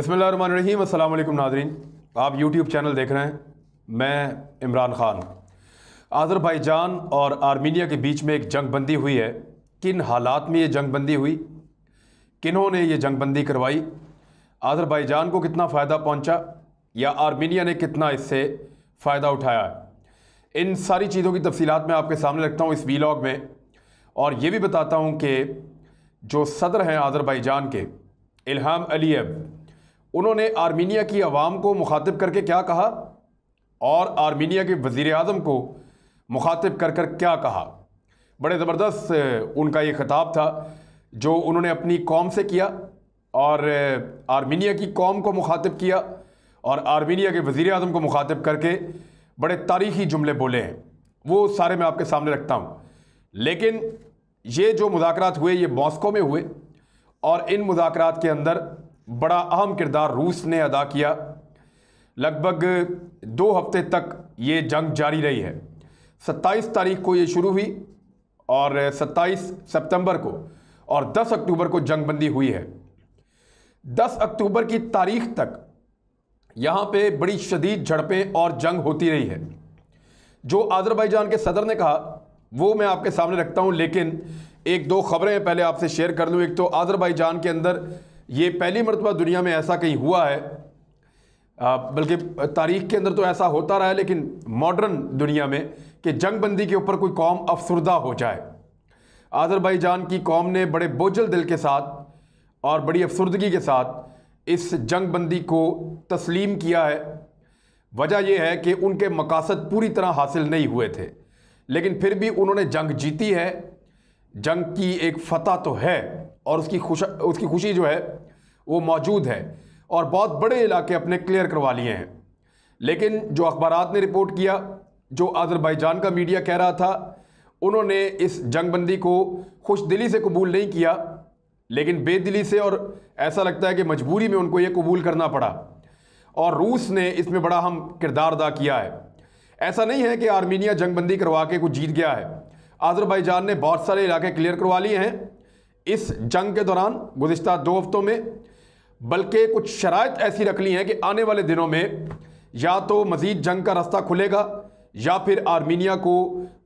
अस्सलाम अल्लाम नाजरीन आप यूट्यूब चैनल देख रहे हैं मैं इमरान ख़ान आज़रबाईजान और आर्मीनिया के बीच में एक जंग बंदी हुई है किन हालात में ये जंग बंदी हुई किन्होंने ने ये जंग बंदी करवाई आज़रबाईजान को कितना फ़ायदा पहुंचा या आर्मीनिया ने कितना इससे फ़ायदा उठाया है इन सारी चीज़ों की तफसीत मैं आपके सामने रखता हूँ इस वीलॉग में और ये भी बताता हूँ कि जो सदर हैं आज़रबाईजान के इल्हाम अलीब उन्होंने आर्मीनिया की आवाम को मुखातिब करके क्या कहा और आर्मीनिया के वजीर अजम को मुखातिब कर कर क्या कहा बड़े ज़बरदस्त उनका ये खिताब था जो उन्होंने अपनी कौम से किया और आर्मीनिया की कौम को मुखातिब किया और आर्मीनिया के वजीर अजम को मुखातिब करके बड़े तारीखी जुमले बोले हैं वो सारे मैं आपके सामने रखता हूँ लेकिन ये जो मुजाकर हुए ये मॉस्को में हुए और इन मुजाकर के अंदर बड़ा अहम किरदार रूस ने अदा किया लगभग दो हफ्ते तक ये जंग जारी रही है 27 तारीख को ये शुरू हुई और 27 सितंबर को और 10 अक्टूबर को जंगबंदी हुई है 10 अक्टूबर की तारीख तक यहाँ पे बड़ी शदीद झड़पें और जंग होती रही है जो आज़रबाईजान के सदर ने कहा वो मैं आपके सामने रखता हूँ लेकिन एक दो खबरें पहले आपसे शेयर कर लूँ एक तो आज़रबाईजान के अंदर ये पहली मरतबा दुनिया में ऐसा कहीं हुआ है बल्कि तारीख के अंदर तो ऐसा होता रहा है लेकिन मॉडर्न दुनिया में कि जंग बंदी के ऊपर कोई कौम अफसरदा हो जाए आज़रबाईजान की कौम ने बड़े बोझल दिल के साथ और बड़ी अफसरदगी के साथ इस जंग बंदी को तस्लीम किया है वजह यह है कि उनके मकासद पूरी तरह हासिल नहीं हुए थे लेकिन फिर भी उन्होंने जंग जीती है जंग की एक फतह तो है और उसकी खुश उसकी खुशी जो है वो मौजूद है और बहुत बड़े इलाके अपने क्लियर करवा लिए हैं लेकिन जो अखबार ने रिपोर्ट किया जो आज़रबाईजान का मीडिया कह रहा था उन्होंने इस जंगबंदी को खुश दिली से कबूल नहीं किया लेकिन बेदिली से और ऐसा लगता है कि मजबूरी में उनको ये कबूल करना पड़ा और रूस ने इसमें बड़ा हम किरदार अदा किया है ऐसा नहीं है कि आर्मीनिया जंगबंदी करवा के कुछ जीत गया है आज़रबाईजान ने बहुत सारे इलाके क्लियर करवा लिए हैं इस जंग के दौरान गुज्त दो हफ्तों में बल्कि कुछ शराइ ऐसी रख ली हैं कि आने वाले दिनों में या तो मज़ीद जंग का रास्ता खुलेगा या फिर आर्मीनिया को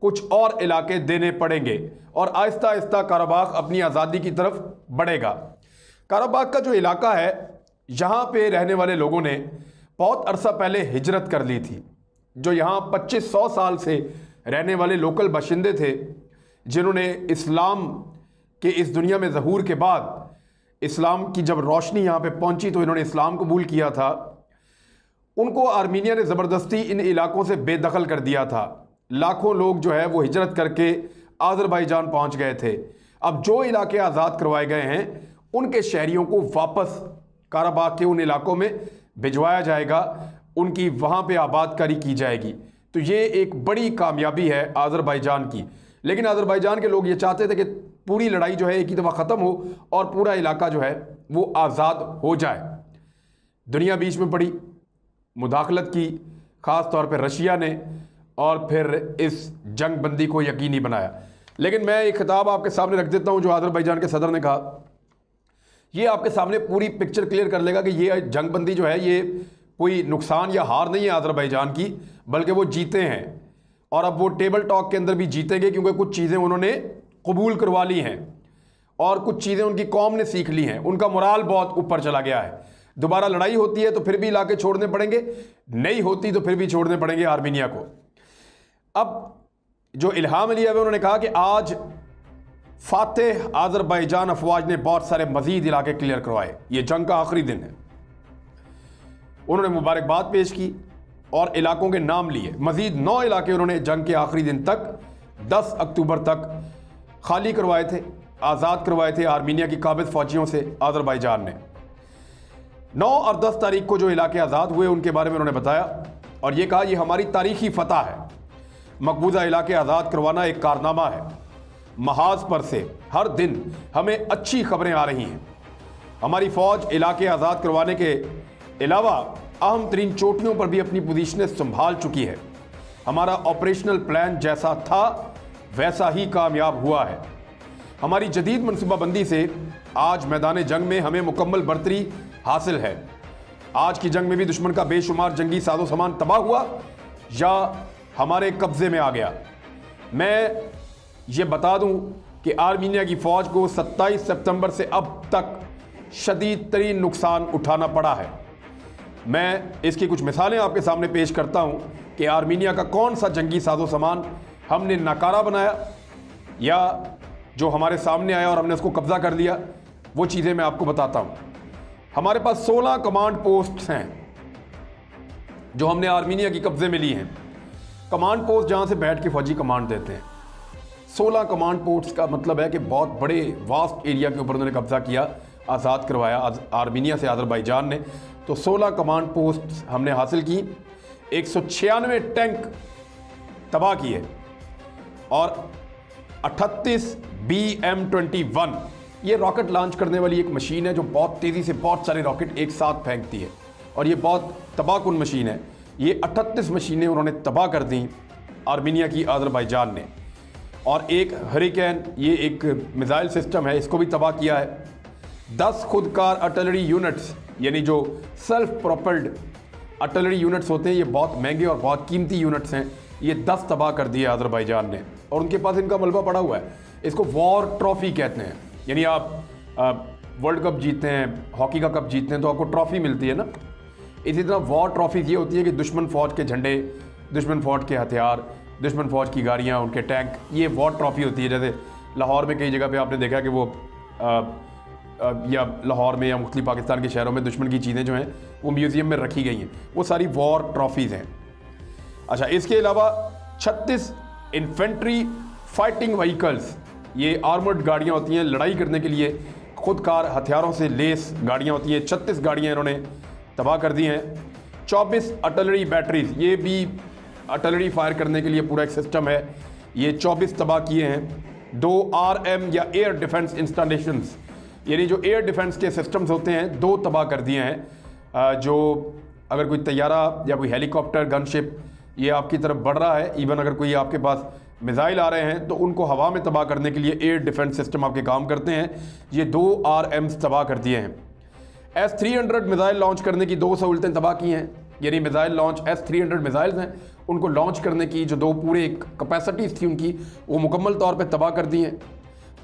कुछ और इलाके देने पड़ेंगे और आहिस्ता आहिस्ता कारोबाग अपनी आज़ादी की तरफ बढ़ेगा कारोबाग का जो इलाका है यहाँ पे रहने वाले लोगों ने बहुत अरसा पहले हिजरत कर ली थी जो यहाँ पच्चीस सौ साल से रहने वाले लोकल बाशिंदे थे जिन्होंने इस्लाम कि इस दुनिया में जहूर के बाद इस्लाम की जब रोशनी यहाँ पे पहुँची तो इन्होंने इस्लाम कबूल किया था उनको आर्मीनिया ने ज़बरदस्ती इन इलाकों से बेदखल कर दिया था लाखों लोग जो है वो हिजरत करके आज़रबाईजान पहुँच गए थे अब जो इलाके आज़ाद करवाए गए हैं उनके शहरीों को वापस काराबाग के उन इलाकों में भिजवाया जाएगा उनकी वहाँ पर आबादकारी की जाएगी तो ये एक बड़ी कामयाबी है आज़रबाईजान की लेकिन अजरबैजान के लोग ये चाहते थे कि पूरी लड़ाई जो है एक ही दफ़ा ख़त्म हो और पूरा इलाका जो है वो आज़ाद हो जाए दुनिया बीच में पड़ी मुदाखलत की ख़ास तौर पर रशिया ने और फिर इस जंग बंदी को यकीनी बनाया लेकिन मैं एक खिताब आपके सामने रख देता हूँ जो आज़रबैजान के सदर ने कहा ये आपके सामने पूरी पिक्चर क्लियर कर लेगा कि ये जंग बंदी जो है ये कोई नुकसान या हार नहीं है आज़रबैजान की बल्कि वो जीते हैं और अब वो टेबल टॉक के अंदर भी जीतेंगे क्योंकि कुछ चीज़ें उन्होंने कबूल करवा ली हैं और कुछ चीज़ें उनकी कौम ने सीख ली हैं उनका मुराल बहुत ऊपर चला गया है दोबारा लड़ाई होती है तो फिर भी इलाके छोड़ने पड़ेंगे नहीं होती तो फिर भी छोड़ने पड़ेंगे आर्मीनिया को अब जो इल्हाम अली है उन्होंने कहा कि आज फातह आज़रबाईजान अफवाज ने बहुत सारे मजीद इलाके क्लियर करवाए ये जंग का आखिरी दिन है उन्होंने मुबारकबाद पेश की और इलाकों के नाम लिए मजीद नौ इलाके उन्होंने जंग के आखिरी दिन तक दस अक्टूबर तक खाली करवाए थे आज़ाद करवाए थे आर्मीनिया की काबिज फ़ौजियों से आज़रबाईजान ने नौ और दस तारीख को जो इलाके आज़ाद हुए उनके बारे में उन्होंने बताया और ये कहा यह हमारी तारीखी फतह है मकबूजा इलाके आज़ाद करवाना एक कारनामा है महाज पर से हर दिन हमें अच्छी खबरें आ रही हैं हमारी फ़ौज इलाके आज़ाद करवाने के अलावा अहम तरीन चोटियों पर भी अपनी पोजीशनें संभाल चुकी है हमारा ऑपरेशनल प्लान जैसा था वैसा ही कामयाब हुआ है हमारी जदीद मनसूबाबंदी से आज मैदान जंग में हमें मुकम्मल बरतरी हासिल है आज की जंग में भी दुश्मन का बेशुमार जंगी साजो सामान तबाह हुआ या हमारे कब्जे में आ गया मैं ये बता दूं कि आर्मीनिया की फ़ौज को 27 सितंबर से अब तक शदीद तरीन नुकसान उठाना पड़ा है मैं इसकी कुछ मिसालें आपके सामने पेश करता हूँ कि आर्मीनिया का कौन सा जंगी साजो सामान हमने नाकारा बनाया या जो हमारे सामने आया और हमने उसको कब्ज़ा कर लिया वो चीज़ें मैं आपको बताता हूँ हमारे पास 16 कमांड पोस्ट्स हैं जो हमने आर्मीनिया की कब्ज़े में ली हैं कमांड पोस्ट जहाँ से बैठ के फौजी कमांड देते हैं 16 कमांड पोस्ट का मतलब है कि बहुत बड़े वास्ट एरिया के ऊपर उन्होंने कब्ज़ा किया आज़ाद करवाया आर्मीनिया से आज़रबाईजान ने तो 16 कमांड पोस्ट हमने हासिल की एक टैंक तबाह किए और 38 बी एम ट्वेंटी वन ये रॉकेट लॉन्च करने वाली एक मशीन है जो बहुत तेज़ी से बहुत सारे रॉकेट एक साथ फेंकती है और ये बहुत तबाहकुन मशीन है ये 38 मशीनें उन्होंने तबाह कर दी आर्मीनिया की आज़रबाईजान ने और एक हरिकैन ये एक मिज़ाइल सिस्टम है इसको भी तबाह किया है दस खुदकार अटलरी यूनिट्स यानी जो सेल्फ प्रोपल्ड अटलरी यूनिट्स होते हैं ये बहुत महंगे और बहुत कीमती यूनिट्स हैं ये दस तबाह कर दिए आज़रबाईजान ने और उनके पास इनका मलबा पड़ा हुआ है इसको वॉर ट्रॉफी कहते हैं यानी आप वर्ल्ड कप जीतते हैं हॉकी का कप जीतते हैं तो आपको ट्रॉफी मिलती है ना इसी तरह वॉर ट्रॉफी ये होती है कि दुश्मन फौज के झंडे दुश्मन फौज के हथियार दुश्मन फौज की गाड़ियाँ उनके टैंक ये वॉर ट्रॉफी होती है जैसे लाहौर में कई जगह पर आपने देखा कि वो आ, या लाहौर में या मुख्तलि पाकिस्तान के शहरों में दुश्मन की चीज़ें जो हैं वो म्यूज़ियम में रखी गई हैं वो सारी वॉर ट्रॉफीज़ हैं अच्छा इसके अलावा छत्तीस इन्फेंट्री फाइटिंग व्हीकल्स ये आर्मर्ड गाड़ियाँ होती हैं लड़ाई करने के लिए खुदकार हथियारों से लेस गाड़ियाँ होती हैं छत्तीस गाड़ियाँ इन्होंने तबाह कर दी हैं चौबीस अटलरी बैटरीज ये भी अटलरी फायर करने के लिए पूरा एक सिस्टम है ये चौबीस तबाह किए हैं दो आर एम या एयर डिफेंस इंस्टॉलेशंस यानी जो एयर डिफेंस के सिस्टम्स होते हैं दो तबाह कर दिए हैं जो अगर कोई तैयारा या कोई हेलीकॉप्टर गनशिप ये आपकी तरफ बढ़ रहा है इवन अगर कोई आपके पास मिज़ाइल आ रहे हैं तो उनको हवा में तबाह करने के लिए एयर डिफेंस सिस्टम आपके काम करते हैं ये दो आर एम्स तबाह कर दिए हैं S three hundred missile launch करने की दो सहूलतें तबाह की हैं यानी missile launch S three hundred missiles हैं उनको लॉन्च करने की जो दो पूरे कैपेसिटीज़ थी उनकी वो मुकम्मल तौर पर तबाह कर दी हैं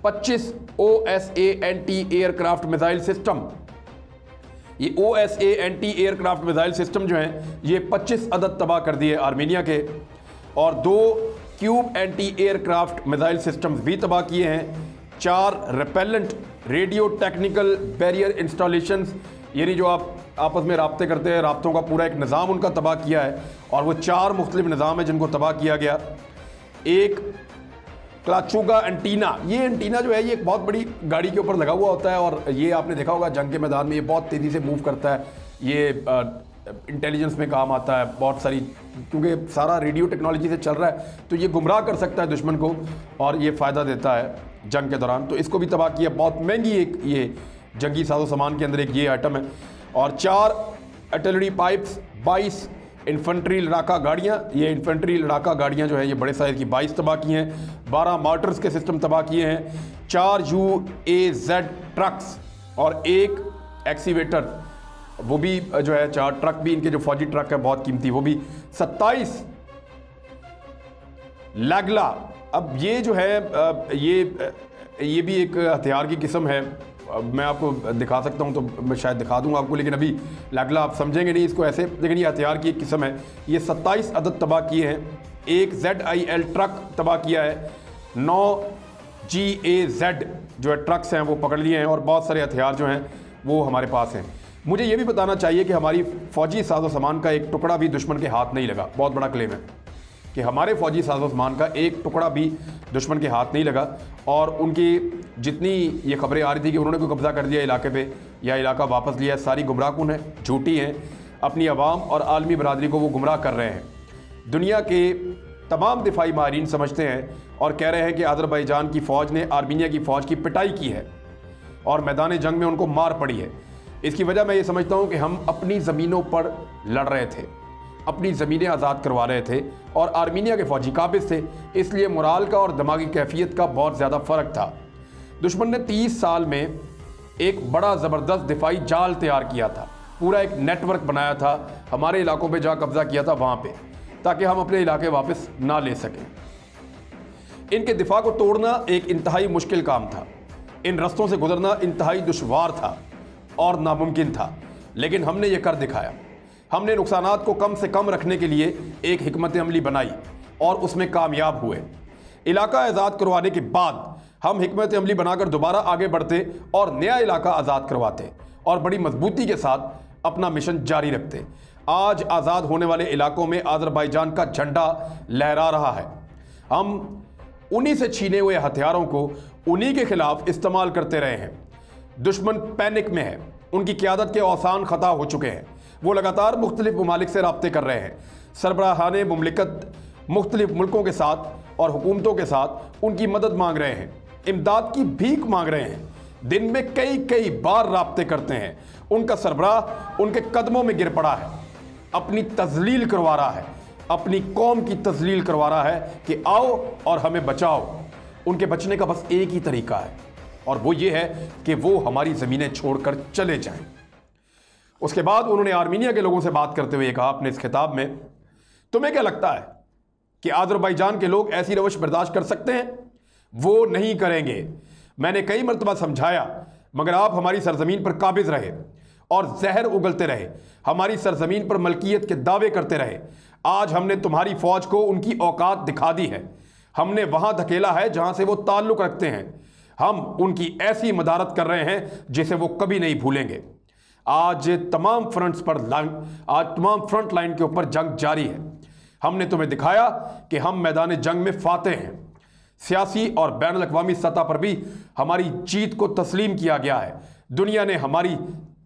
25 O S A N T aircraft missile system ये O S A N T aircraft missile system जो है ये 25 अदद तबाह कर दिए आर्मेनिया के और दो Kub anti aircraft missile systems भी तबाह किए हैं चार repellent radio technical barrier installation यानी जो आप आपस में रबते करते हैं रबतों का पूरा एक निज़ाम उनका तबाह किया है और वो चार मुख्तलिफ निज़ाम है जिनको तबाह किया गया एक क्लाचू का एंटीना ये एंटीना जो है ये एक बहुत बड़ी गाड़ी के ऊपर लगा हुआ होता है और ये आपने देखा होगा जंग के मैदान में ये बहुत तेज़ी से मूव करता है ये इंटेलिजेंस में काम आता है बहुत सारी क्योंकि सारा रेडियो टेक्नोलॉजी से चल रहा है तो ये गुमराह कर सकता है दुश्मन को और ये फ़ायदा देता है जंग के दौरान तो इसको भी तबाह किया बहुत महंगी एक ये जंगी साजो सामान के अंदर एक ये आइटम है और चार एटलरी पाइप्स बाईस इन्फेंट्री लड़ाका गाड़ियाँ ये इन्फेंट्री लड़ाका गाड़ियाँ जो है ये बड़े साइज़ की बाईस तबाह की हैं बारह मार्टर्स के सिस्टम तबाह किए हैं चार यू ए जेड ट्रक्स और एक एक्सीवेटर वो भी जो है चार ट्रक भी इनके जो फौजी ट्रक है बहुत कीमती वो भी सत्ताईस लैगला अब ये जो है ये ये भी एक हथियार की किस्म है मैं आपको दिखा सकता हूँ तो मैं शायद दिखा दूँगा आपको लेकिन अभी लगला आप समझेंगे नहीं इसको ऐसे लेकिन ये हथियार की एक किस्म है ये सत्ताईस अदद तबाह किए हैं एक जेड आई एल ट्रक तबाह किया है नौ जी ए जेड जो है ट्रक्स हैं वो पकड़ लिए हैं और बहुत सारे हथियार जो हैं वो हमारे पास हैं मुझे ये भी बताना चाहिए कि हमारी फ़ौजी साजो सामान का एक टुकड़ा भी दुश्मन के हाथ नहीं लगा बहुत बड़ा क्लेम है कि हमारे फ़ौजी साजो सामान का एक टुकड़ा भी दुश्मन के हाथ नहीं लगा और उनकी जितनी ये खबरें आ रही थी कि उन्होंने कोई कब्ज़ा कर दिया इलाके पे या इलाका वापस लिया सारी गुमराहकुन है झूठी हैं अपनी आवाम और आलमी बरदरी को वो गुमराह कर रहे हैं दुनिया के तमाम दिफाई माहरीन समझते हैं और कह रहे हैं कि आज़रबाईजान की फ़ौज ने आर्मीनिया की फ़ौज की पिटाई की है और मैदान जंग में उनको मार पड़ी है इसकी वजह मैं ये समझता हूँ कि हम अपनी ज़मीनों पर लड़ रहे थे अपनी ज़मीनें आज़ाद करवा रहे थे और आर्मीनिया के फ़ौजी काबिज थे इसलिए मुराल का और दिमागी कैफियत का बहुत ज़्यादा फ़र्क था दुश्मन ने 30 साल में एक बड़ा ज़बरदस्त दिफाई जाल तैयार किया था पूरा एक नेटवर्क बनाया था हमारे इलाकों पे जहाँ कब्ज़ा किया था वहाँ पे ताकि हम अपने इलाके वापस ना ले सकें इनके दिफा को तोड़ना एक इंतहाई मुश्किल काम था इन रस्तों से गुजरना इंतहाई दुशवार था और नामुमकिन था लेकिन हमने ये कर दिखाया हमने नुकसान को कम से कम रखने के लिए एक हमत अमली बनाई और उसमें कामयाब हुए इलाका आज़ाद करवाने के बाद हम हमत अमली बनाकर दोबारा आगे बढ़ते और नया इलाका आज़ाद करवाते और बड़ी मजबूती के साथ अपना मिशन जारी रखते आज आज़ाद होने वाले इलाकों में आज़रबाईजान का झंडा लहरा रहा है हम उन्हीं से छीने हुए हथियारों को उन्हीं के खिलाफ इस्तेमाल करते रहे हैं दुश्मन पैनिक में है उनकी क्यादत के औसान ख़ता हो चुके हैं वो लगातार मुख्तलिफ ममालिक से रबते कर रहे हैं सरबराहान ममलिकत मुख्तलिफ मुल्कों के साथ और हुकूमतों के साथ उनकी मदद मांग रहे हैं इमदाद की भीख मांग रहे हैं दिन में कई कई बार रबते करते हैं उनका सरबराह उनके कदमों में गिर पड़ा है अपनी तजलील करवा रहा है अपनी कौम की तजलील करवा रहा है कि आओ और हमें बचाओ उनके बचने का बस एक ही तरीका है और वो ये है कि वो हमारी ज़मीनें छोड़कर चले जाएं। उसके बाद उन्होंने आर्मीनिया के लोगों से बात करते हुए कहा अपने इस खिताब में तुम्हें क्या लगता है कि आज़रबाईजान के लोग ऐसी रवश बर्दाश्त कर सकते हैं वो नहीं करेंगे मैंने कई मरतबा समझाया मगर आप हमारी सरजमीन पर काबिज रहे और जहर उगलते रहे हमारी सरजमीन पर मलकियत के दावे करते रहे आज हमने तुम्हारी फ़ौज को उनकी औकात दिखा दी है हमने वहाँ धकेला है जहाँ से वो ताल्लुक़ रखते हैं हम उनकी ऐसी मदारत कर रहे हैं जिसे वो कभी नहीं भूलेंगे आज तमाम फ्रंट्स पर लाइन आज तमाम फ्रंट लाइन के ऊपर जंग जारी है हमने तुम्हें दिखाया कि हम मैदान जंग में फाते हैं सियासी और बैन अवी सतह पर भी हमारी जीत को तस्लीम किया गया है दुनिया ने हमारी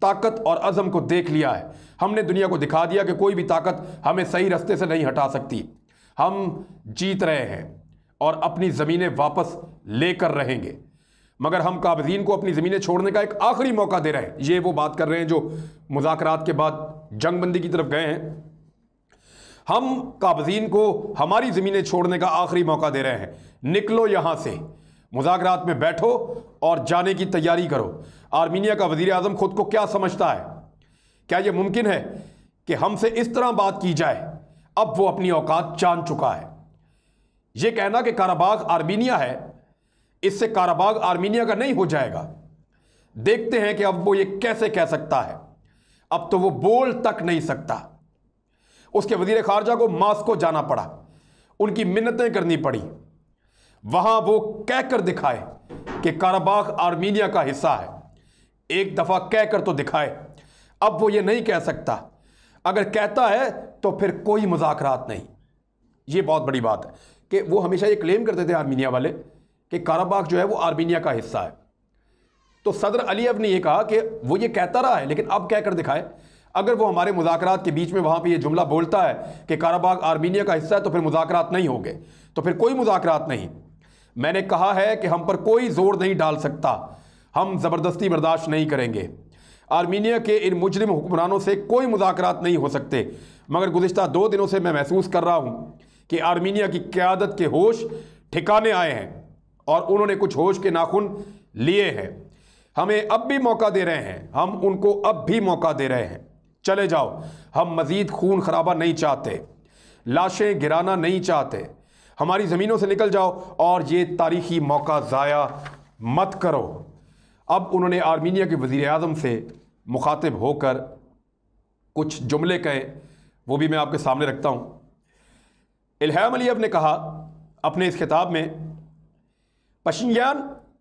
ताकत और अज़म को देख लिया है हमने दुनिया को दिखा दिया कि कोई भी ताकत हमें सही रास्ते से नहीं हटा सकती हम जीत रहे हैं और अपनी ज़मीनें वापस लेकर रहेंगे मगर हम काबजीन को अपनी ज़मीनें छोड़ने का एक आखिरी मौका दे रहे हैं ये वो बात कर रहे हैं जो मुजाकर के बाद जंगबंदी की तरफ गए हैं हम काबजीन को हमारी ज़मीनें छोड़ने का आखिरी मौका दे रहे हैं निकलो यहाँ से मुजाकरात में बैठो और जाने की तैयारी करो आर्मीनिया का वजीर अजम खुद को क्या समझता है क्या यह मुमकिन है कि हमसे इस तरह बात की जाए अब वो अपनी औकात जान चुका है ये कहना कि काराबाग आर्मीनिया है इससे काराबाग आर्मीनिया का नहीं हो जाएगा देखते हैं कि अब वो ये कैसे कह सकता है अब तो वो बोल तक नहीं सकता उसके वजीर खारजा को मास्को जाना पड़ा उनकी मिन्नतें करनी पड़ी वहां वो कहकर दिखाए कि काराबाग आर्मीनिया का हिस्सा है एक दफा कहकर तो दिखाए अब वो ये नहीं कह सकता अगर कहता है तो फिर कोई मुजाकरात नहीं ये बहुत बड़ी बात है कि वो हमेशा ये क्लेम करते थे आर्मेनिया वाले कि काराबाग जो है वो आर्मीनिया का हिस्सा है तो सदर अलीयव ने यह कहा कि वो ये कहता रहा है लेकिन अब कहकर दिखाए अगर वो हमारे मुजाकरात के बीच में वहाँ पे ये जुमला बोलता है कि काराबाग आर्मेनिया का हिस्सा है तो फिर मुजाकरात नहीं होंगे तो फिर कोई मुजाकरात नहीं मैंने कहा है कि हम पर कोई जोर नहीं डाल सकता हम ज़बरदस्ती बर्दाश्त नहीं करेंगे आर्मीनिया के इन मुजरिम हुक्मरानों से कोई मुजाकर नहीं हो सकते मगर गुजशत दो दिनों से मैं महसूस कर रहा हूँ कि आर्मीनिया की क्यादत के होश ठिकाने आए हैं और उन्होंने कुछ होश के नाखुन लिए हैं हमें अब भी मौका दे रहे हैं हम उनको अब भी मौका दे रहे हैं चले जाओ हम मज़ीद खून खराबा नहीं चाहते लाशें गिराना नहीं चाहते हमारी ज़मीनों से निकल जाओ और ये तारीखी मौका ज़ाया मत करो अब उन्होंने आर्मीनिया के वज़ी अजम से मुखातब होकर कुछ जुमले कहे वो भी मैं आपके सामने रखता हूँ अली अब ने कहा अपने इस खिताब में पशियान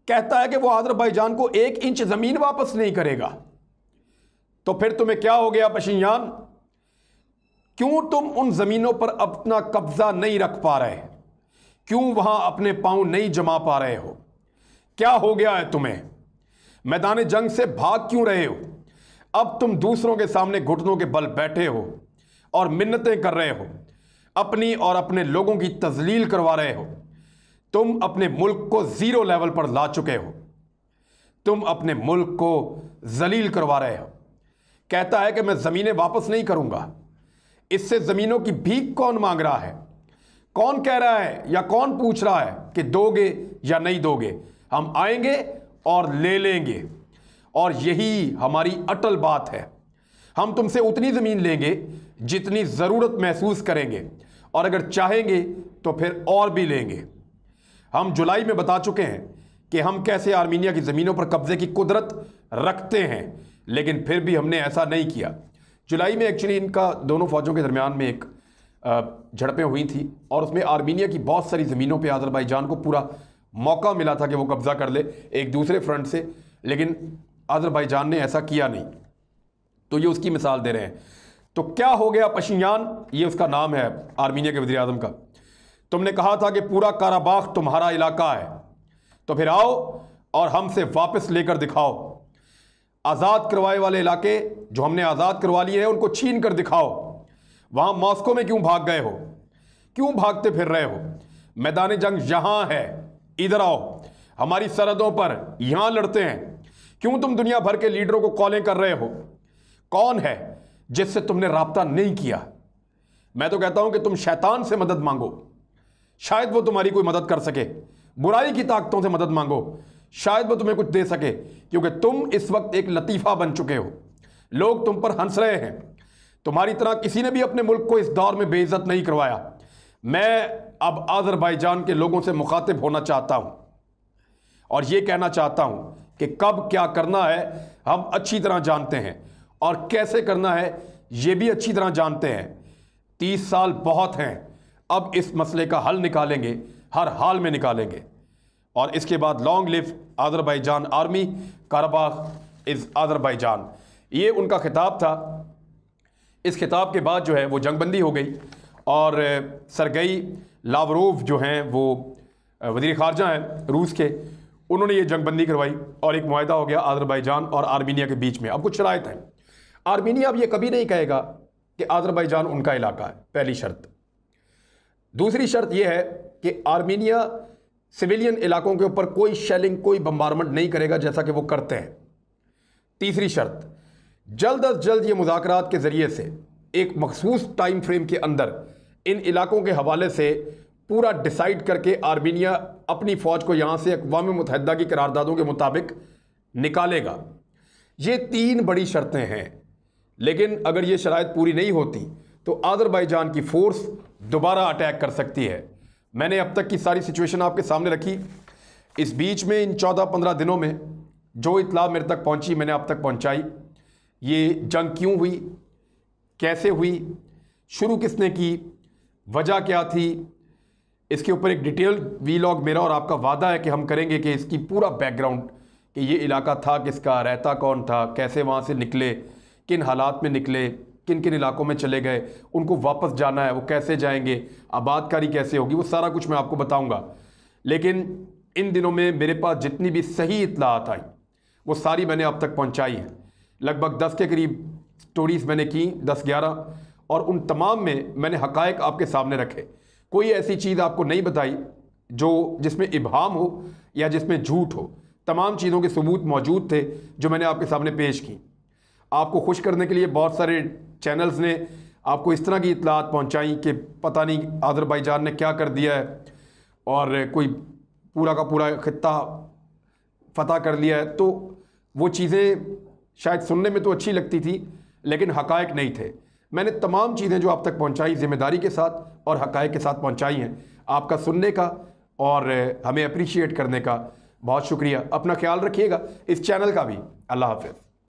कहता है कि भाई आज़रबाईजान को एक इंच ज़मीन वापस नहीं करेगा तो फिर तुम्हें क्या हो गया पशियान क्यों तुम उन ज़मीनों पर अपना कब्ज़ा नहीं रख पा रहे क्यों वहां अपने पांव नहीं जमा पा रहे हो क्या हो गया है तुम्हें मैदान जंग से भाग क्यों रहे हो अब तुम दूसरों के सामने घुटनों के बल बैठे हो और मिन्नतें कर रहे हो अपनी और अपने लोगों की तजलील करवा रहे हो तुम अपने मुल्क को ज़ीरो लेवल पर ला चुके हो तुम अपने मुल्क को जलील करवा रहे हो कहता है कि मैं ज़मीनें वापस नहीं करूंगा इससे ज़मीनों की भीख कौन मांग रहा है कौन कह रहा है या कौन पूछ रहा है कि दोगे या नहीं दोगे हम आएंगे और ले लेंगे और यही हमारी अटल बात है हम तुमसे उतनी ज़मीन लेंगे जितनी ज़रूरत महसूस करेंगे और अगर चाहेंगे तो फिर और भी लेंगे हम जुलाई में बता चुके हैं कि हम कैसे आर्मीनिया की ज़मीनों पर कब्ज़े की कुदरत रखते हैं लेकिन फिर भी हमने ऐसा नहीं किया जुलाई में एक्चुअली इनका दोनों फ़ौजों के दरमियान में एक झड़पें हुई थी और उसमें आर्मीनिया की बहुत सारी ज़मीनों पर आज़रबाईजान को पूरा मौका मिला था कि वो कब्ज़ा कर ले एक दूसरे फ्रंट से लेकिन आज़रबाईजान ने ऐसा किया नहीं तो ये उसकी मिसाल दे रहे हैं तो क्या हो गया पशियान ये उसका नाम है आर्मीनिया के वजी अजम का तुमने कहा था कि पूरा काराबाग तुम्हारा इलाका है तो फिर आओ और हमसे वापस लेकर दिखाओ आज़ाद करवाए वाले इलाके जो हमने आज़ाद करवा लिए हैं उनको छीन कर दिखाओ वहां मॉस्को में क्यों भाग गए हो क्यों भागते फिर रहे हो मैदान जंग यहां है इधर आओ हमारी सरहदों पर यहां लड़ते हैं क्यों तुम दुनिया भर के लीडरों को कॉलें कर रहे हो कौन है जिससे तुमने रबता नहीं किया मैं तो कहता हूं कि तुम शैतान से मदद मांगो शायद वो तुम्हारी कोई मदद कर सके बुराई की ताकतों से मदद मांगो शायद वो तुम्हें कुछ दे सके क्योंकि तुम इस वक्त एक लतीफ़ा बन चुके हो लोग तुम पर हंस रहे हैं तुम्हारी तरह किसी ने भी अपने मुल्क को इस दौर में बेइज्जत नहीं करवाया मैं अब आज़रबाईजान के लोगों से मुखातिब होना चाहता हूँ और ये कहना चाहता हूँ कि कब क्या करना है हम अच्छी तरह जानते हैं और कैसे करना है ये भी अच्छी तरह जानते हैं तीस साल बहुत हैं अब इस मसले का हल निकालेंगे हर हाल में निकालेंगे और इसके बाद long live Azerbaijan army Karabakh is Azerbaijan ये उनका खिताब था इस खिताब के बाद जो है वो जंगबंदी हो गई और सरगई लावरोव जो हैं वो वजीर खारजा हैं रूस के उन्होंने ये जंगबंदी करवाई और एक माहा हो गया आज़रबाईजान और आर्मीनिया के बीच में अब कुछ शरात हैं आर्मीनिया अब ये कभी नहीं कहेगा कि आज़रबाईजान उनका इलाका है पहली शर्त दूसरी शर्त यह है कि आर्मीनिया सिविलियन इलाकों के ऊपर कोई शेलिंग कोई बम्बारमेंट नहीं करेगा जैसा कि वो करते हैं तीसरी शर्त जल्द अज जल्द ये मुजाकर के ज़रिए से एक मखसूस टाइम फ्रेम के अंदर इन इलाकों के हवाले से पूरा डिसाइड करके आर्मीनिया अपनी फ़ौज को यहाँ से अकवा मुतहदा की करारदादों के मुताबिक निकालेगा ये तीन बड़ी शर्तें हैं लेकिन अगर ये शराय पूरी नहीं होती तो जान की फ़ोर्स दोबारा अटैक कर सकती है मैंने अब तक की सारी सिचुएशन आपके सामने रखी इस बीच में इन चौदह पंद्रह दिनों में जो इतला मेरे तक पहुंची मैंने अब तक पहुंचाई ये जंग क्यों हुई कैसे हुई शुरू किसने की वजह क्या थी इसके ऊपर एक डिटेल वीलॉग मेरा और आपका वादा है कि हम करेंगे कि इसकी पूरा बैकग्राउंड कि ये इलाका था किसका रहता कौन था कैसे वहाँ से निकले किन हालात में निकले किन किन इलाकों में चले गए उनको वापस जाना है वो कैसे जाएंगे आबादकारी कैसे होगी वो सारा कुछ मैं आपको बताऊँगा लेकिन इन दिनों में मेरे पास जितनी भी सही इतलात आई वो सारी मैंने अब तक पहुँचाई है लगभग दस के करीब स्टोरीज़ मैंने की दस ग्यारह और उन तमाम में मैंने हकायक आपके सामने रखे कोई ऐसी चीज़ आपको नहीं बताई जो जिसमें इबहम हो या जिसमें झूठ हो तमाम चीज़ों के सबूत मौजूद थे जो मैंने आपके सामने पेश की आपको खुश करने के लिए बहुत सारे चैनल्स ने आपको इस तरह की इतलात पहुँचाई कि पता नहीं आज़रबाईजान ने क्या कर दिया है और कोई पूरा का पूरा खत्ता फतह कर लिया है तो वो चीज़ें शायद सुनने में तो अच्छी लगती थी लेकिन हकायक नहीं थे मैंने तमाम चीज़ें जो आप तक पहुंचाई ज़िम्मेदारी के साथ और हकायक के साथ पहुंचाई हैं आपका सुनने का और हमें अप्रिशिएट करने का बहुत शुक्रिया अपना ख्याल रखिएगा इस चैनल का भी अल्लाह हाफिज़